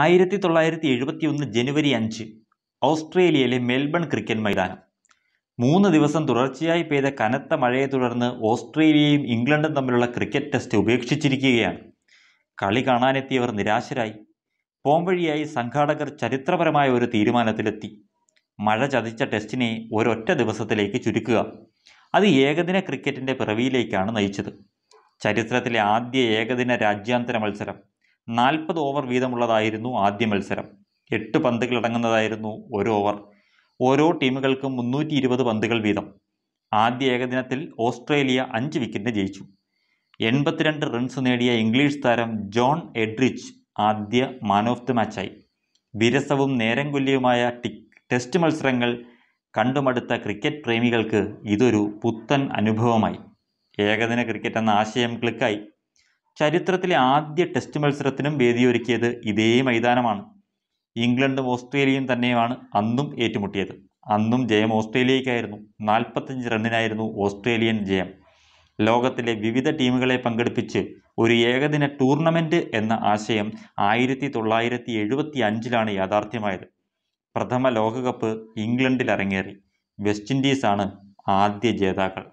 ആയിരത്തി തൊള്ളായിരത്തി ഒന്ന് ജനുവരി അഞ്ച് ഓസ്ട്രേലിയയിലെ മെൽബൺ ക്രിക്കറ്റ് മൈതാനം മൂന്ന് ദിവസം തുടർച്ചയായി പെയ്ത കനത്ത മഴയെ തുടർന്ന് ഓസ്ട്രേലിയയും ഇംഗ്ലണ്ടും തമ്മിലുള്ള ക്രിക്കറ്റ് ടെസ്റ്റ് ഉപേക്ഷിച്ചിരിക്കുകയാണ് കളി കാണാനെത്തിയവർ നിരാശരായി പോംവഴിയായി സംഘാടകർ ചരിത്രപരമായ ഒരു തീരുമാനത്തിലെത്തി മഴ ചതിച്ച ടെസ്റ്റിനെ ഒരൊറ്റ ദിവസത്തിലേക്ക് ചുരുക്കുക അത് ഏകദിന ക്രിക്കറ്റിൻ്റെ പിറവിയിലേക്കാണ് നയിച്ചത് ചരിത്രത്തിലെ ആദ്യ ഏകദിന രാജ്യാന്തര മത്സരം നാൽപ്പത് ഓവർ വീതമുള്ളതായിരുന്നു ആദ്യ മത്സരം എട്ട് പന്തുകൾ അടങ്ങുന്നതായിരുന്നു ഒരു ഓവർ ഓരോ ടീമുകൾക്കും മുന്നൂറ്റി ഇരുപത് പന്തുകൾ വീതം ആദ്യ ഏകദിനത്തിൽ ഓസ്ട്രേലിയ അഞ്ച് വിക്കറ്റിന് ജയിച്ചു എൺപത്തിരണ്ട് റൺസ് നേടിയ ഇംഗ്ലീഷ് താരം ജോൺ എഡ്രിച്ച് ആദ്യ മാൻ ഓഫ് ദി മാച്ചായി വിരസവും കൊല്ലിയുമായ ടെസ്റ്റ് മത്സരങ്ങൾ കണ്ടുമടുത്ത ക്രിക്കറ്റ് പ്രേമികൾക്ക് ഇതൊരു പുത്തൻ അനുഭവമായി ഏകദിന ക്രിക്കറ്റ് എന്ന ആശയം ക്ലിക്കായി ചരിത്രത്തിലെ ആദ്യ ടെസ്റ്റ് മത്സരത്തിനും വേദിയൊരുക്കിയത് ഇതേ മൈതാനമാണ് ഇംഗ്ലണ്ടും ഓസ്ട്രേലിയയും തന്നെയാണ് അന്നും ഏറ്റുമുട്ടിയത് അന്നും ജയം ഓസ്ട്രേലിയയ്ക്കായിരുന്നു നാൽപ്പത്തഞ്ച് റണ്ണിനായിരുന്നു ഓസ്ട്രേലിയൻ ജയം ലോകത്തിലെ വിവിധ ടീമുകളെ പങ്കെടുപ്പിച്ച് ഒരു ഏകദിന ടൂർണമെൻറ്റ് എന്ന ആശയം ആയിരത്തി തൊള്ളായിരത്തി എഴുപത്തി അഞ്ചിലാണ് യാഥാർത്ഥ്യമായത് പ്രഥമ ലോകകപ്പ് ഇംഗ്ലണ്ടിൽ അരങ്ങേറി വെസ്റ്റ് ഇൻഡീസാണ് ആദ്യ ജേതാക്കൾ